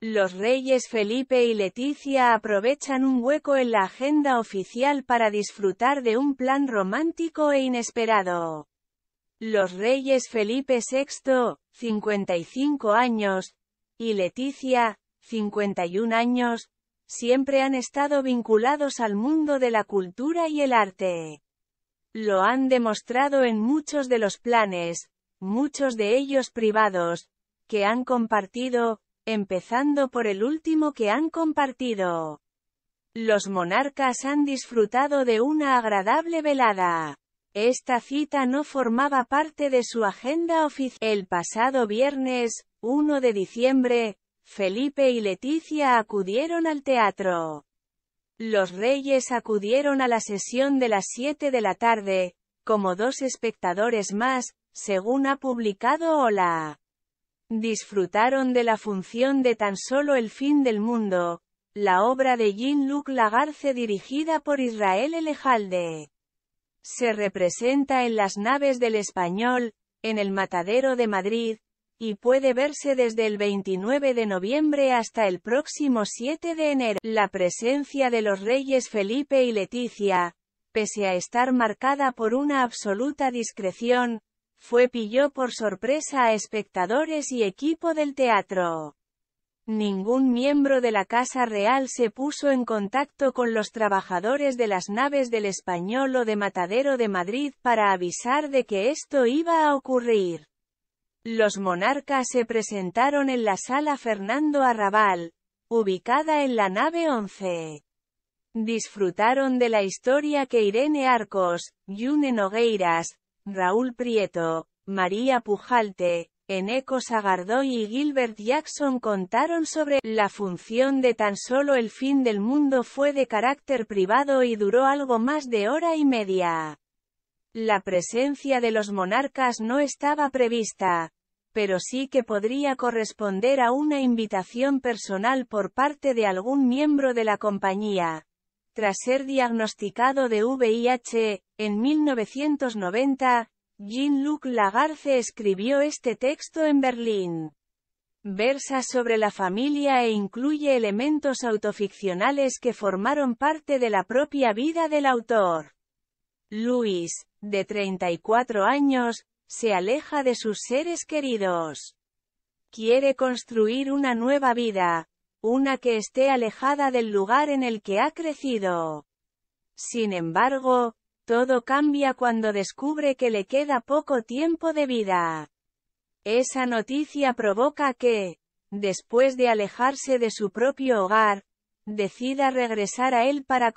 Los reyes Felipe y Leticia aprovechan un hueco en la agenda oficial para disfrutar de un plan romántico e inesperado. Los reyes Felipe VI, 55 años, y Leticia, 51 años, siempre han estado vinculados al mundo de la cultura y el arte. Lo han demostrado en muchos de los planes, muchos de ellos privados, que han compartido, empezando por el último que han compartido. Los monarcas han disfrutado de una agradable velada. Esta cita no formaba parte de su agenda oficial. El pasado viernes, 1 de diciembre, Felipe y Leticia acudieron al teatro. Los reyes acudieron a la sesión de las 7 de la tarde, como dos espectadores más, según ha publicado Hola disfrutaron de la función de tan solo el fin del mundo, la obra de Jean-Luc Lagarce dirigida por Israel Elejalde. Se representa en las naves del Español, en el Matadero de Madrid, y puede verse desde el 29 de noviembre hasta el próximo 7 de enero. La presencia de los reyes Felipe y Leticia, pese a estar marcada por una absoluta discreción, fue pilló por sorpresa a espectadores y equipo del teatro. Ningún miembro de la Casa Real se puso en contacto con los trabajadores de las naves del Español o de Matadero de Madrid para avisar de que esto iba a ocurrir. Los monarcas se presentaron en la sala Fernando Arrabal, ubicada en la nave 11. Disfrutaron de la historia que Irene Arcos, Yune Nogueiras, Raúl Prieto, María Pujalte, Eneco Sagardoy y Gilbert Jackson contaron sobre la función de tan solo el fin del mundo fue de carácter privado y duró algo más de hora y media. La presencia de los monarcas no estaba prevista, pero sí que podría corresponder a una invitación personal por parte de algún miembro de la compañía, tras ser diagnosticado de VIH, e en 1990, Jean-Luc Lagarce escribió este texto en Berlín. Versa sobre la familia e incluye elementos autoficcionales que formaron parte de la propia vida del autor. Luis, de 34 años, se aleja de sus seres queridos. Quiere construir una nueva vida, una que esté alejada del lugar en el que ha crecido. Sin embargo, todo cambia cuando descubre que le queda poco tiempo de vida. Esa noticia provoca que, después de alejarse de su propio hogar, decida regresar a él para